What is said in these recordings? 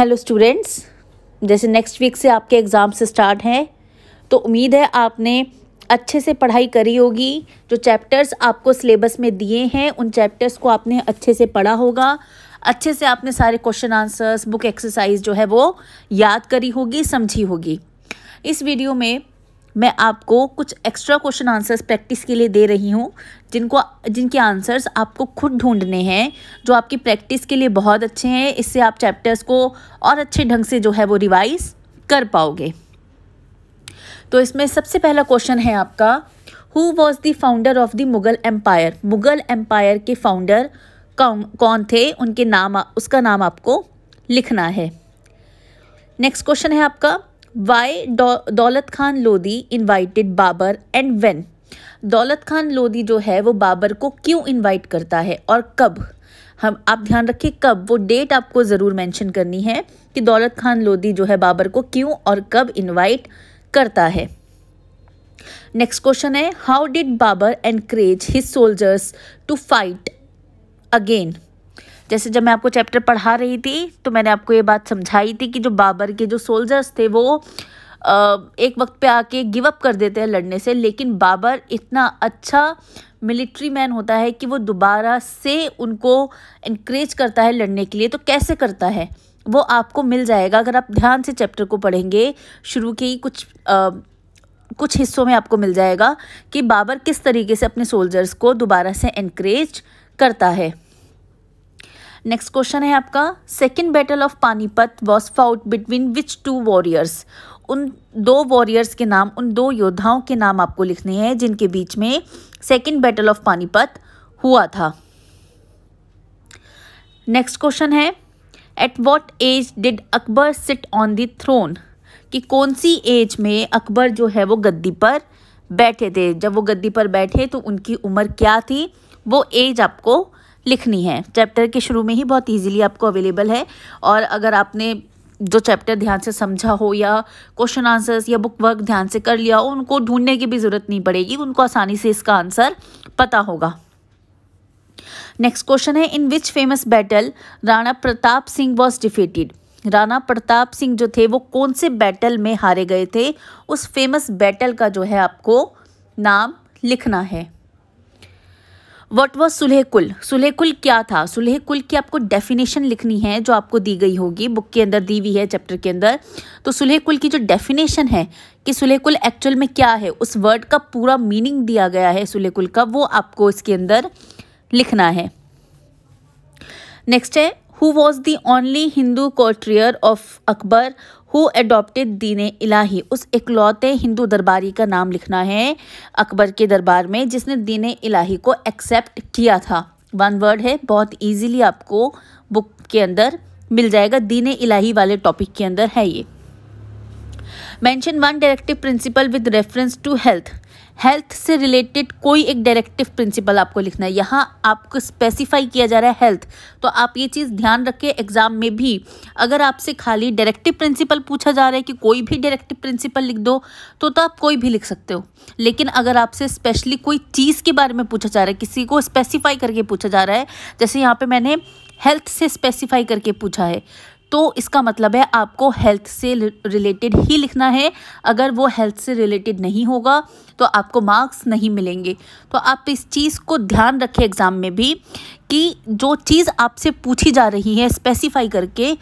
hello students जैसे next week से आपके एग्ज़ाम से स्टार्ट हैं तो उम्मीद है आपने अच्छे से पढ़ाई करी होगी जो चैप्टर्स आपको सिलेबस में दिए हैं उन चैप्टर्स को आपने अच्छे से पढ़ा होगा अच्छे से आपने सारे क्वेश्चन आंसर्स बुक एक्सरसाइज जो है वो याद करी होगी समझी होगी इस वीडियो में मैं आपको कुछ एक्स्ट्रा क्वेश्चन आंसर्स प्रैक्टिस के लिए दे रही हूँ जिनको जिनके आंसर्स आपको खुद ढूंढने हैं जो आपकी प्रैक्टिस के लिए बहुत अच्छे हैं इससे आप चैप्टर्स को और अच्छे ढंग से जो है वो रिवाइज कर पाओगे तो इसमें सबसे पहला क्वेश्चन है आपका who was the founder of the Mughal empire Mughal empire के फाउंडर कौन कौन थे उनके नाम उसका नाम आपको लिखना है नेक्स्ट क्वेश्चन है आपका why Daulat Khan Lodi Lodi Babur and when Daulat Khan Lodhi जो है वो बाबर को क्यों इनवाइट करता है और कब हम आप ध्यान रखिए कब वो डेट आपको ज़रूर मेंशन करनी है कि दौलत खान लोधी जो है बाबर को क्यों और कब इनवाइट करता है नेक्स्ट क्वेश्चन है how did Babur encourage his soldiers to fight again जैसे जब मैं आपको चैप्टर पढ़ा रही थी तो मैंने आपको ये बात समझाई थी कि जो बाबर के जो सोल्जर्स थे वो एक वक्त पे आके गिव अप कर देते हैं लड़ने से लेकिन बाबर इतना अच्छा मिलिट्री मैन होता है कि वो दोबारा से उनको इनक्रेज करता है लड़ने के लिए तो कैसे करता है वो आपको मिल जाएगा अगर आप ध्यान से चैप्टर को पढ़ेंगे शुरू के ही कुछ आ, कुछ हिस्सों में आपको मिल जाएगा कि बाबर किस तरीके से अपने सोल्जर्स को दोबारा से इनक्रेज करता है नेक्स्ट क्वेश्चन है आपका second battle of Panipat was fought between which two warriors उन दो वॉरियर्स के नाम उन दो योद्धाओं के नाम आपको लिखने हैं जिनके बीच में सेकेंड बैटल ऑफ पानीपत हुआ था नेक्स्ट क्वेश्चन है at what age did Akbar sit on throne throne कि कौन सी एज में अकबर जो है वो गद्दी पर बैठे थे जब वो गद्दी पर बैठे तो उनकी उम्र क्या थी वो एज आपको लिखनी है चैप्टर के शुरू में ही बहुत इजीली आपको अवेलेबल है और अगर आपने जो चैप्टर ध्यान से समझा हो या क्वेश्चन आंसर्स या बुक वर्क ध्यान से कर लिया हो उनको ढूंढने की भी ज़रूरत नहीं पड़ेगी उनको आसानी से इसका आंसर पता होगा नेक्स्ट क्वेश्चन है in which famous battle Rana Pratap Singh was defeated Rana Pratap Singh जो थे वो कौन से बैटल में हारे गए थे उस फेमस बैटल का जो है आपको नाम लिखना है वट वॉज सुलह कुल सुलह कुल क्या था सुलह कुल की आपको डेफिनेशन लिखनी है जो आपको दी गई होगी बुक के अंदर दी हुई है चैप्टर के अंदर तो सुलह कुल की जो डेफिनेशन है कि सुलह कुल एक्चुअल में क्या है उस वर्ड का पूरा मीनिंग दिया गया है सुलह कुल का वो आपको इसके अंदर लिखना है नेक्स्ट है who was the only Hindu courtier of Akbar who adopted Din इलाही उस इकलौते हिंदू दरबारी का नाम लिखना है अकबर के दरबार में जिसने दीन इलाही को एक्सेप्ट किया था वन वर्ड है बहुत ईजीली आपको बुक के अंदर मिल जाएगा दीन इलाही वाले टॉपिक के अंदर है ये mention one directive principle with reference to health health से रिलेटेड कोई एक डायरेक्टिव प्रिंसिपल आपको लिखना है यहाँ आपको स्पेसिफाई किया जा रहा है हेल्थ तो आप ये चीज़ ध्यान रखें एग्जाम में भी अगर आपसे खाली डायरेक्टिव प्रिंसिपल पूछा जा रहा है कि कोई भी डायरेक्टिव प्रिंसिपल लिख दो तो, तो आप कोई भी लिख सकते हो लेकिन अगर आपसे स्पेशली कोई चीज़ के बारे में पूछा जा रहा है किसी को स्पेसिफाई करके पूछा जा रहा है जैसे यहाँ पर मैंने हेल्थ से स्पेसिफाई करके पूछा है तो इसका मतलब है आपको हेल्थ से रिलेटेड ही लिखना है अगर वो हेल्थ से रिलेटेड नहीं होगा तो आपको मार्क्स नहीं मिलेंगे तो आप इस चीज़ को ध्यान रखें एग्ज़ाम में भी कि जो चीज़ आपसे पूछी जा रही है स्पेसिफाई करके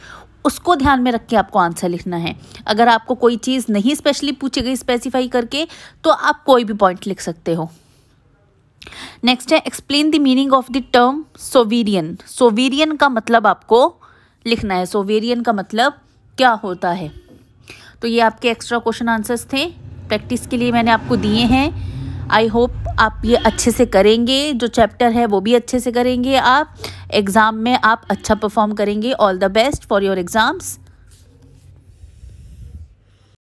उसको ध्यान में रख के आपको आंसर लिखना है अगर आपको कोई चीज़ नहीं स्पेशली पूछी गई स्पेसिफाई करके तो आप कोई भी पॉइंट लिख सकते हो नेक्स्ट है explain the meaning of the term sovereign sovereign का मतलब आपको लिखना है सो वेरियन का मतलब क्या होता है तो ये आपके एक्स्ट्रा क्वेश्चन आंसर्स थे प्रैक्टिस के लिए मैंने आपको दिए हैं आई होप आप ये अच्छे से करेंगे जो चैप्टर है वो भी अच्छे से करेंगे आप एग्ज़ाम में आप अच्छा परफॉर्म करेंगे all the best for your exams